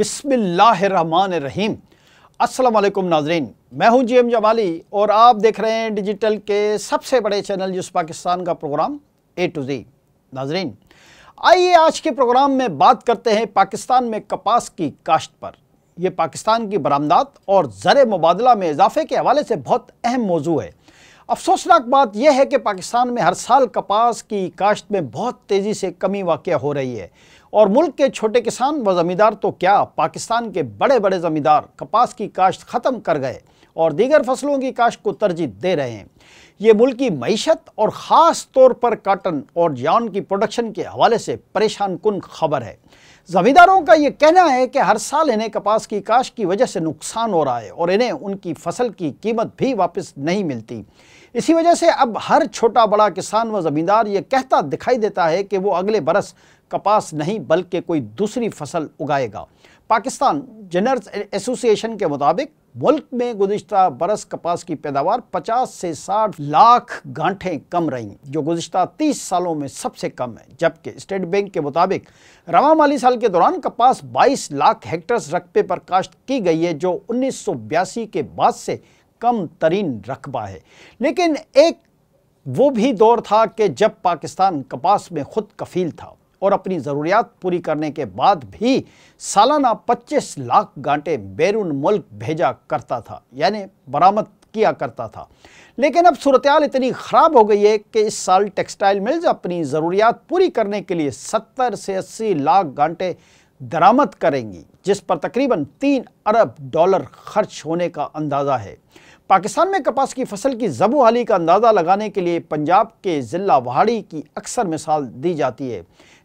अस्सलाम असलम नाजरीन मैं हूं जी एम जमाली और आप देख रहे हैं डिजिटल के सबसे बड़े चैनल जिस पाकिस्तान का प्रोग्राम ए टू जी नाजरीन आइए आज के प्रोग्राम में बात करते हैं पाकिस्तान में कपास की काश्त पर यह पाकिस्तान की बरामदात और ज़र मुबादला में इजाफे के हवाले से बहुत अहम मौजू है अफसोसनाक बात यह है कि पाकिस्तान में हर साल कपास की काश्त में बहुत तेज़ी से कमी वाक़ हो रही है और मुल्क के छोटे किसान व ज़मींदार तो क्या पाकिस्तान के बड़े बड़े ज़मींदार कपास की काश्त ख़त्म कर गए और दीगर फसलों की काश्त को तरजीह दे रहे हैं ये मुल्क की मीशत और ख़ास तौर पर काटन और जान की प्रोडक्शन के हवाले से परेशान कन खबर है ज़मींदारों का ये कहना है कि हर साल इन्हें कपास की काश्त की वजह से नुकसान हो रहा है और इन्हें उनकी फसल की कीमत भी वापस नहीं मिलती इसी वजह से अब हर छोटा बड़ा किसान व ज़मींदार ये कहता दिखाई देता है कि वो अगले बरस कपास नहीं बल्कि कोई दूसरी फसल उगाएगा पाकिस्तान जनर्स एसोसिएशन के मुताबिक मुल्क में गुजशत बरस कपास की पैदावार 50 से 60 लाख गांठें कम रहीं जो गुजशत 30 सालों में सबसे कम है जबकि स्टेट बैंक के मुताबिक रवा माली साल के दौरान कपास 22 लाख हेक्टर्स रकबे पर काश्त की गई है जो उन्नीस के बाद से कम तरीन रकबा है लेकिन एक वो भी दौर था कि जब पाकिस्तान कपास में खुद कफील था और अपनी ज़रूरियात पूरी करने के बाद भी सालाना 25 लाख गांटे बैरून मुल्क भेजा करता था यानी बरामद किया करता था लेकिन अब सूरत इतनी ख़राब हो गई है कि इस साल टेक्सटाइल मिल्स अपनी ज़रूरियात पूरी करने के लिए 70 से 80 लाख गांटे दरामद करेंगी जिस पर तकरीबन तीन अरब डॉलर खर्च होने का अंदाज़ा है पाकिस्तान में कपास की फसल की जबो हाली का अंदाज़ा लगाने के लिए पंजाब के ज़िला वहाड़ी की अक्सर मिसाल दी जाती है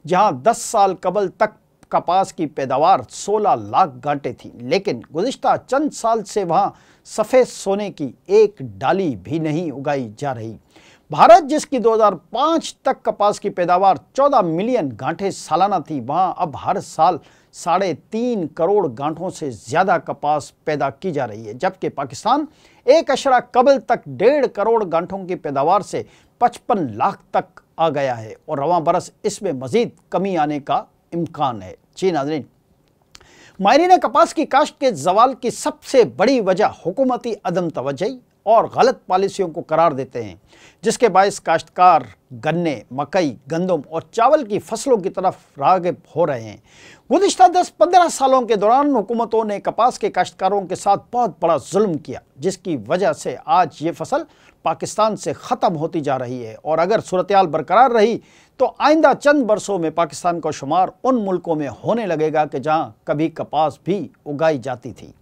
जहां 10 साल कबल तक कपास की पैदावार 16 लाख घंटे थी लेकिन गुज्त चंद साल से वहां सफ़ेद सोने की एक डाली भी नहीं उगाई जा रही भारत जिसकी 2005 तक कपास की पैदावार 14 मिलियन गांठे सालाना थी वहां अब हर साल साढ़े तीन करोड़ गांठों से ज़्यादा कपास पैदा की जा रही है जबकि पाकिस्तान एक अशरा कबल तक डेढ़ करोड़ गांठों की पैदावार से पचपन लाख तक आ गया है और रवा बरस इसमें मजीद कमी आने का इम्कान है जी नाजरीन मायरीन कपास की काश्त के जवाल की सबसे बड़ी वजह हुकूमती अदम तोजही और गलत पॉलिसियों को करार देते हैं जिसके बायस काश्तकार गन्ने मकई गंदम और चावल की फसलों की तरफ रागब हो रहे हैं गुजशत दस पंद्रह सालों के दौरान हुकूमतों ने कपास के काश्तकारों के साथ बहुत बड़ा जुल्म किया जिसकी वजह से आज ये फसल पाकिस्तान से ख़त्म होती जा रही है और अगर सूरतयाल बरकरार रही तो आइंदा चंद बरसों में पाकिस्तान का शुमार उन मुल्कों में होने लगेगा कि जहाँ कभी कपास भी उगाई जाती थी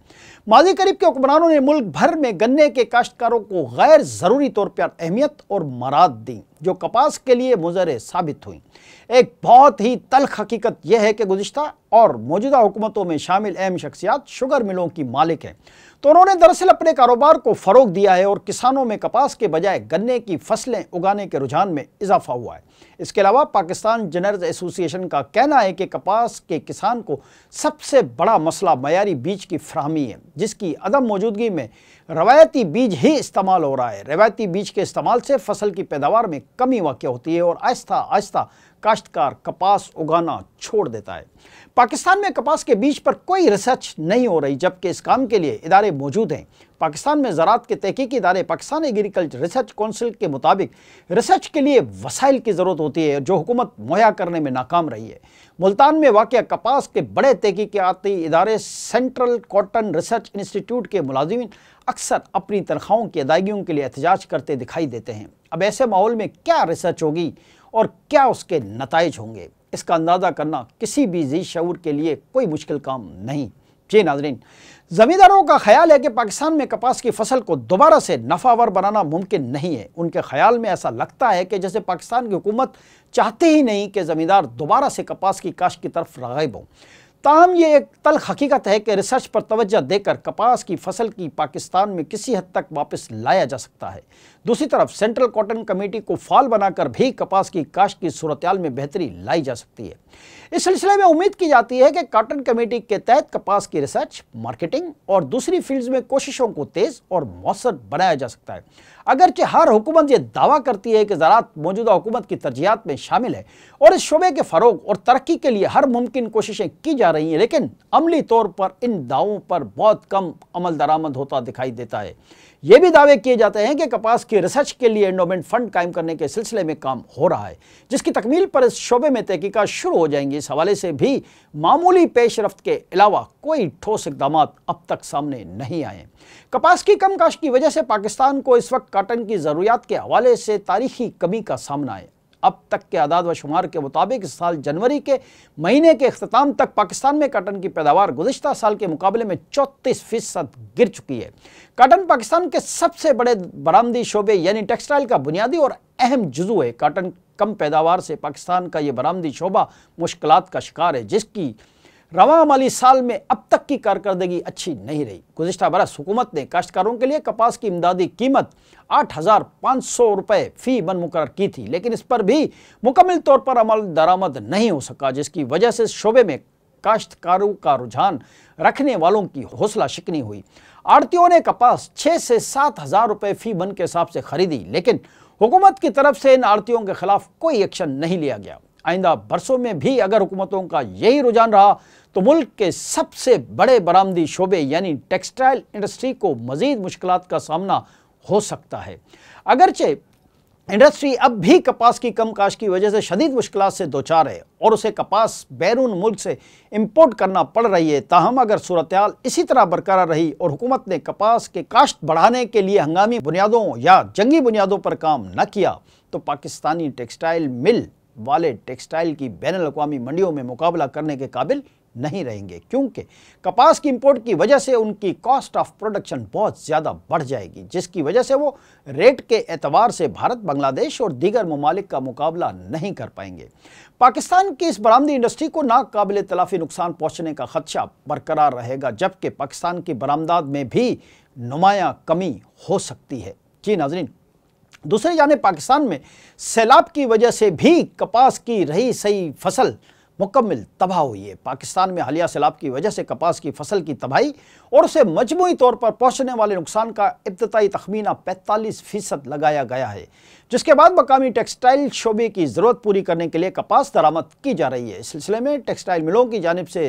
माजी करीब के हुक्मरानों ने मुल्क भर में गन्ने के काश्तकारों को गैर ज़रूरी तौर पर अहमियत और मराद दी जो कपास के लिए मुजर साबित हुई एक बहुत ही तलख हकीकत यह है कि गुजश्ता और मौजूदा हुकूमतों में शामिल अहम शख्सियात शुगर मिलों की मालिक हैं तो उन्होंने दरअसल अपने कारोबार को फ़रोग दिया है और किसानों में कपास के बजाय गन्ने की फसलें उगाने के रुझान में इजाफा हुआ है इसके अलावा पाकिस्तान जनर्स एसोसिएशन का कहना है कि कपास के किसान को सबसे बड़ा मसला मयारी बीज की फ्राहमी है जिसकी अदम मौजूदगी में रवायती बीज ही इस्तेमाल हो रहा है रवायती बीज के इस्तेमाल से फसल की पैदावार में कमी वाक़ होती है और आहिस्ता आहिस्ता काश्तकार कपास उगाना छोड़ देता है पाकिस्तान में कपास के बीज पर कोई रिसर्च नहीं हो रही जबकि इस काम के लिए इदारे मौजूद हैं पाकिस्तान में ज़रात के तहकीकी इदारे पाकिस्तान एग्रीकल्चर रिसर्च काउंसिल के मुताबिक रिसर्च के लिए वसाइल की ज़रूरत होती है जो हुकूमत मुहैया करने में नाकाम रही है मुल्तान में वाक़ कपास के बड़े तहकीकती इदारे सेंट्रल कॉटन रिसर्च इंस्टीट्यूट के मुलाजिम अक्सर अपनी तनख्वाहों की अदायगियों के लिए एहतजाज करते दिखाई देते हैं अब ऐसे माहौल में क्या रिसर्च होगी और क्या उसके नतज होंगे इसका अंदाज़ा करना किसी भी जी शूर के लिए कोई मुश्किल काम नहीं जी नाजरीन ज़मींदारों का ख्याल है कि पाकिस्तान में कपास की फसल को दोबारा से नफावर बनाना मुमकिन नहीं है उनके ख्याल में ऐसा लगता है कि जैसे पाकिस्तान की हुकूमत चाहते ही नहीं कि ज़मींदार दोबारा से कपास की काश्त की तरफ रागब हों ताहम ये एक तलख हकीकत है कि रिसर्च पर तोज्जा देकर कपास की फसल की पाकिस्तान में किसी हद तक वापस लाया जा सकता है दूसरी तरफ सेंट्रल कॉटन कमेटी को फाल बनाकर भी कपास की काश की सूरतयाल में बेहतरी लाई जा सकती है इस सिलसिले में उम्मीद की जाती है कि कॉटन कमेटी के तहत कपास की रिसर्च मार्केटिंग और दूसरी फील्ड्स में कोशिशों को तेज और मौसर बनाया जा सकता है अगरचे हर हुकूमत ये दावा करती है कि ज़रात मौजूदा हुकूमत की तरजियात में शामिल है और इस शोबे के फ़रोग और तरक्की के लिए हर मुमकिन कोशिशें की जा रही हैं लेकिन अमली तौर पर इन दावों पर बहुत कम अमल दरामद होता दिखाई देता है ये भी दावे किए जाते हैं कि कपास की रिसर्च के लिए एंडोमेंट फंड कायम करने के सिलसिले में काम हो रहा है जिसकी तकमील पर इस शोबे में तहकीकत शुरू हो जाएंगी इस हवाले से भी मामूली पेश रफ्त के अलावा कोई ठोस इकदाम अब तक सामने नहीं आए कपास की कम काश की वजह से पाकिस्तान को इस वक्त काटन की ज़रूरियात के हवाले से तारीखी कमी का सामना है अब तक के आदाद व शुमार के मुताबिक इस साल जनवरी के महीने के अख्ताम तक पाकिस्तान में काटन की पैदावार गुजशत साल के मुकाबले में चौंतीस फीसद गिर चुकी है काटन पाकिस्तान के सबसे बड़े बरामदी शोबे यानी टेक्सटाइल का बुनियादी और अहम जुजू है काटन कम पैदावार से पाकिस्तान का ये बरामदी शोबा मुश्किल का शिकार है जिसकी रवा माली साल में अब तक की कारकर्दगी अच्छी नहीं रही गुजशत बरस हुकूमत ने काश्तकारों के लिए कपास की इमदादी कीमत आठ हज़ार पाँच सौ रुपये फ़ी बन मुकर की थी लेकिन इस पर भी मुकम्मल तौर पर अमल दरामद नहीं हो सका जिसकी वजह से शोबे में काश्तकारों का रुझान रखने वालों की हौसला शिकनी हुई आड़तियों ने कपास छः से सात हज़ार रुपये फ़ी बन के हिसाब से खरीदी लेकिन हुकूमत की तरफ से इन आड़तियों के खिलाफ कोई एक्शन नहीं लिया गया आइंदा बरसों में भी अगर हुकूमतों का यही रुझान रहा तो मुल्क के सबसे बड़े बरामदी शोबे यानी टेक्सटाइल इंडस्ट्री को मज़ीद मुश्किल का सामना हो सकता है अगरचे इंडस्ट्री अब भी कपास की कम काश की वजह से शदीद मुश्किल से दो चार है और उसे कपास बैरून मुल्क से इम्पोर्ट करना पड़ रही है ताहम अगर सूरत इसी तरह बरकरार रही और हुकूमत ने कपास के काश्त बढ़ाने के लिए हंगामी बुनियादों या जंगी बुनियादों पर काम न किया तो पाकिस्तानी टेक्सटाइल मिल वाले टेक्सटाइल की बैन अवी मंडियों में मुकाबला करने के काबिल नहीं रहेंगे क्योंकि कपास की इंपोर्ट की वजह से उनकी कॉस्ट ऑफ प्रोडक्शन बहुत ज़्यादा बढ़ जाएगी जिसकी वजह से वो रेट के एतवार से भारत बांग्लादेश और दीगर ममालिक का मुकाबला नहीं कर पाएंगे पाकिस्तान की इस बरामदी इंडस्ट्री को नाकबिल तलाफी नुकसान पहुँचने का खदशा बरकरार रहेगा जबकि पाकिस्तान की बरामदाद में भी नुमाया कमी हो सकती है जी नाजरीन दूसरी जाने पाकिस्तान में सैलाब की वजह से भी कपास की रही सही फसल मुकम्मल तबाह हुई है पाकिस्तान में हालिया सैलाब की वजह से कपास की फसल की तबाही और उसे मजमू तौर पर पहुँचने वाले नुकसान का इब्तदाई तखमीना पैंतालीस फ़ीसद लगाया गया है जिसके बाद मकामी टेक्सटाइल शोबे की ज़रूरत पूरी करने के लिए कपास दरामद की जा रही है इस सिलसिले में टेक्सटाइल मिलों की जानब से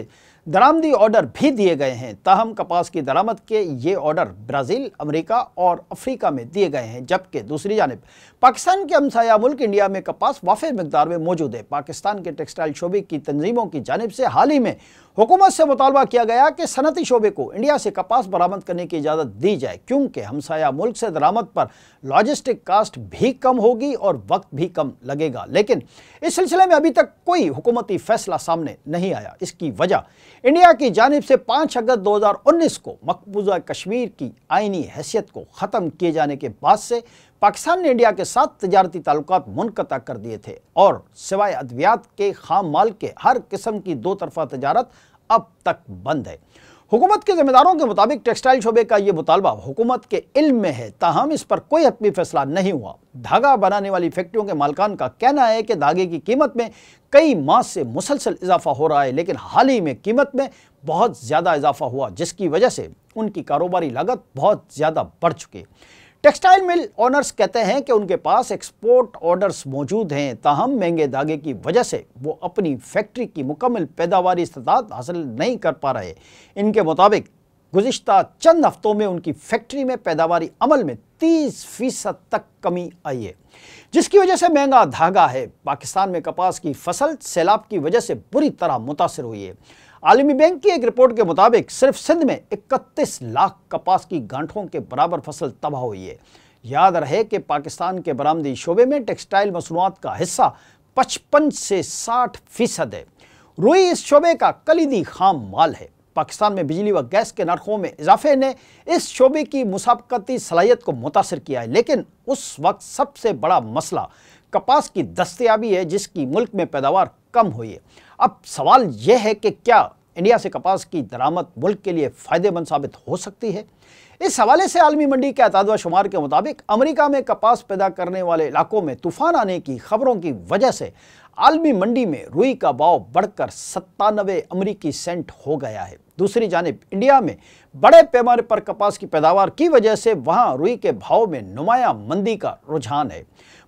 दरामदी ऑर्डर भी दिए गए हैं ताहम कपास की दरामद के ये ऑर्डर ब्राज़ील अमेरिका और अफ्रीका में दिए गए हैं जबकि दूसरी जानब पाकिस्तान के हमसाया मुल्क इंडिया में कपास वाफे मकदार में मौजूद है पाकिस्तान के टेक्सटाइल शोबे की तनजीमों की जानब से हाल ही में हुकूमत से मुतालबा किया गया कि सनती शोबे को इंडिया से कपास बरामद करने की इजाज़त दी जाए क्योंकि हमसाया मुल्क से दरामद पर लॉजिस्टिक कास्ट भी कम होगी और वक्त भी कम लगेगा लेकिन इस सिलसिले में अभी तक कोई हुकूमती फैसला सामने नहीं आया इसकी वजह इंडिया की जानब से पाँच अगस्त 2019 को मकबूजा कश्मीर की आइनी हैसियत को ख़त्म किए जाने के बाद से पाकिस्तान ने इंडिया के साथ तजारती ताल्लुक मुनक़ा कर दिए थे और सिवाय अद्वियात के खाम माल के हर किस्म की दो तरफा तजारत अब तक बंद है हुकूमत के जिम्मेदारों के मुताबिक टेक्सटाइल शोबे का यह मुतालबा हुकूमत के इल्म में है ताहम इस पर कोई हतमी फैसला नहीं हुआ धागा बनाने वाली फैक्ट्रियों के मालकान का कहना है कि धागे की कीमत में कई माह से मुसलसल इजाफा हो रहा है लेकिन हाल ही में कीमत में बहुत ज़्यादा इजाफा हुआ जिसकी वजह से उनकी कारोबारी लागत बहुत ज़्यादा बढ़ चुकी है टेक्सटाइल मिल ऑनर्स कहते हैं कि उनके पास एक्सपोर्ट ऑर्डर्स मौजूद हैं ताहम महंगे धागे की वजह से वो अपनी फैक्ट्री की मुकम्मल पैदावार इस्तात हासिल नहीं कर पा रहे इनके मुताबिक गुज्त चंद हफ्तों में उनकी फैक्ट्री में पैदावार अमल में 30 फीसद तक कमी आई है जिसकी वजह से महंगा धागा है पाकिस्तान में कपास की फसल सैलाब की वजह से बुरी तरह मुतासर हुई है आलमी बैंक की एक रिपोर्ट के मुताबिक सिर्फ सिंध में 31 लाख कपास की गांठों के बराबर फसल तबाह हुई है याद रहे कि पाकिस्तान के बरामदी शोबे में टेक्सटाइल मसनूआत का हिस्सा 55 से 60 फीसद है रुई इस शोबे का कलीदी खाम माल है पाकिस्तान में बिजली व गैस के नरखों में इजाफे ने इस शोबे की मुसाबकती सलाहियत को मुतासर किया है लेकिन उस वक्त सबसे बड़ा मसला कपास की दस्तयाबी है जिसकी मुल्क में पैदावार कम हुई है अब सवाल यह है कि क्या इंडिया से कपास की दरामद मुल्क के लिए फ़ायदेमंद साबित हो सकती है इस हवाले से आलमी मंडी के अतादवा शुमार के मुताबिक अमेरिका में कपास पैदा करने वाले इलाकों में तूफान आने की खबरों की वजह से आलमी मंडी में रुई का भाव बढ़कर सत्तानवे अमरीकी सेंट हो गया है दूसरी जानब इंडिया में बड़े पैमाने पर कपास की पैदावार की वजह से वहाँ रुई के भाव में नुमाया मंदी का रुझान है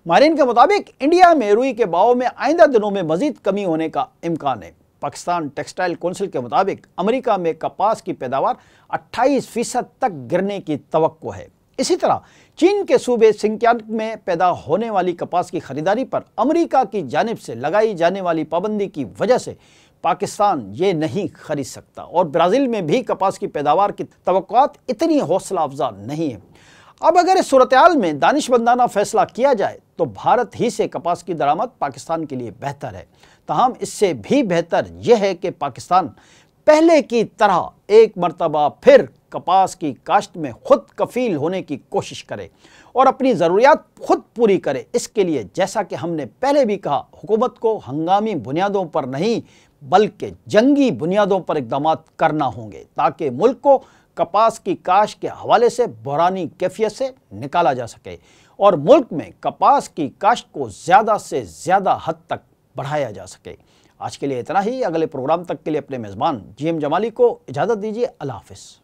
माहरीन के मुताबिक इंडिया में रुई के भाव में आइंदा दिनों में मजीद कमी होने का इम्कान है पाकिस्तान टेक्सटाइल कौंसिल के मुताबिक अमरीका में कपास की पैदावार अट्ठाईस फीसद तक गिरने की तो है इसी तरह चीन के सूबे सिंकियान में पैदा होने वाली कपास की खरीदारी पर अमेरिका की जानब से लगाई जाने वाली पाबंदी की वजह से पाकिस्तान ये नहीं खरीद सकता और ब्राज़ील में भी कपास की पैदावार की तो इतनी हौसला अफजा नहीं है अब अगर इस सूरत में दानिशबंदाना फैसला किया जाए तो भारत ही से कपास की दरामद पाकिस्तान के लिए बेहतर है तहम इससे भी बेहतर यह है कि पाकिस्तान पहले की तरह एक मरतबा फिर कपास की काश्त में खुद कफील होने की कोशिश करे और अपनी ज़रूरियात खुद पूरी करे इसके लिए जैसा कि हमने पहले भी कहा हुकूमत को हंगामी बुनियादों पर नहीं बल्कि जंगी बुनियादों पर इकदाम करना होंगे ताकि मुल्क को कपास की काश के हवाले से बहरानी कैफियत से निकाला जा सके और मुल्क में कपास की काश्त को ज़्यादा से ज़्यादा हद तक बढ़ाया जा सके आज के लिए इतना ही अगले प्रोग्राम तक के लिए अपने मेज़बान जी एम जमाली को इजाज़त दीजिए अल्लाह हाफ